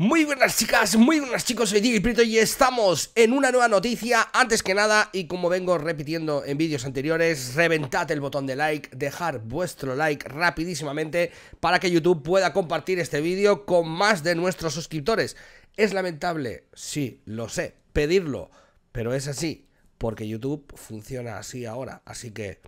Muy buenas chicas, muy buenas chicos, soy Diego Prito y estamos en una nueva noticia Antes que nada, y como vengo repitiendo en vídeos anteriores Reventad el botón de like, dejar vuestro like rapidísimamente Para que YouTube pueda compartir este vídeo con más de nuestros suscriptores Es lamentable, sí, lo sé, pedirlo Pero es así, porque YouTube funciona así ahora Así que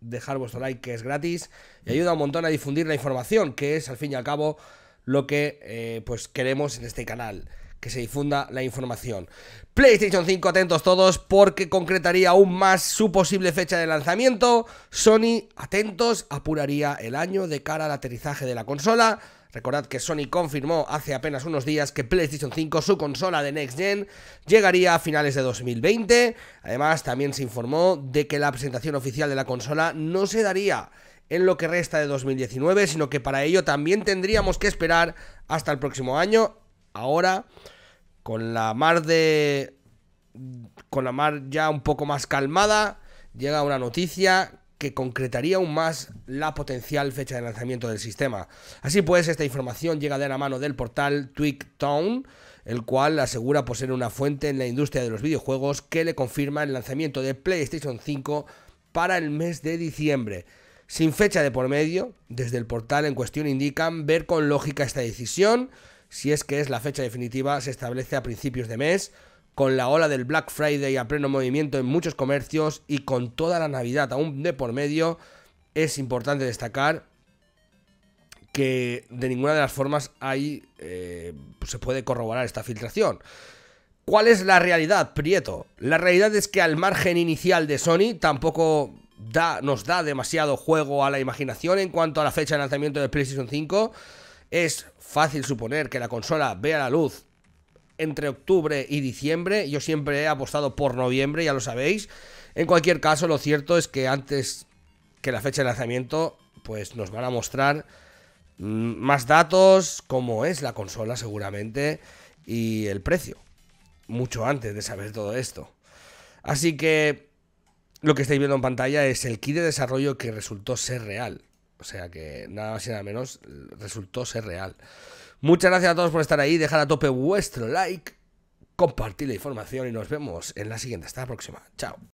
dejar vuestro like que es gratis Y ayuda un montón a difundir la información, que es al fin y al cabo lo que eh, pues queremos en este canal que se difunda la información. PlayStation 5, atentos todos, porque concretaría aún más su posible fecha de lanzamiento. Sony, atentos, apuraría el año de cara al aterrizaje de la consola. Recordad que Sony confirmó hace apenas unos días que PlayStation 5, su consola de Next Gen, llegaría a finales de 2020. Además, también se informó de que la presentación oficial de la consola no se daría en lo que resta de 2019, sino que para ello también tendríamos que esperar hasta el próximo año. Ahora, con la mar de... con la mar ya un poco más calmada, llega una noticia que concretaría aún más la potencial fecha de lanzamiento del sistema. Así pues, esta información llega de la mano del portal Town. el cual asegura poseer una fuente en la industria de los videojuegos que le confirma el lanzamiento de PlayStation 5 para el mes de diciembre sin fecha de por medio, desde el portal en cuestión indican ver con lógica esta decisión, si es que es la fecha definitiva, se establece a principios de mes, con la ola del Black Friday a pleno movimiento en muchos comercios y con toda la Navidad aún de por medio, es importante destacar que de ninguna de las formas hay, eh, se puede corroborar esta filtración. ¿Cuál es la realidad, Prieto? La realidad es que al margen inicial de Sony tampoco da, nos da demasiado juego a la imaginación en cuanto a la fecha de lanzamiento de PlayStation 5. Es fácil suponer que la consola vea la luz entre octubre y diciembre. Yo siempre he apostado por noviembre, ya lo sabéis. En cualquier caso, lo cierto es que antes que la fecha de lanzamiento, pues nos van a mostrar mm, más datos, Como es la consola seguramente, y el precio. Mucho antes de saber todo esto. Así que lo que estáis viendo en pantalla es el kit de desarrollo que resultó ser real. O sea que nada más y nada menos resultó ser real. Muchas gracias a todos por estar ahí. Dejad a tope vuestro like, compartir la información y nos vemos en la siguiente. Hasta la próxima. Chao.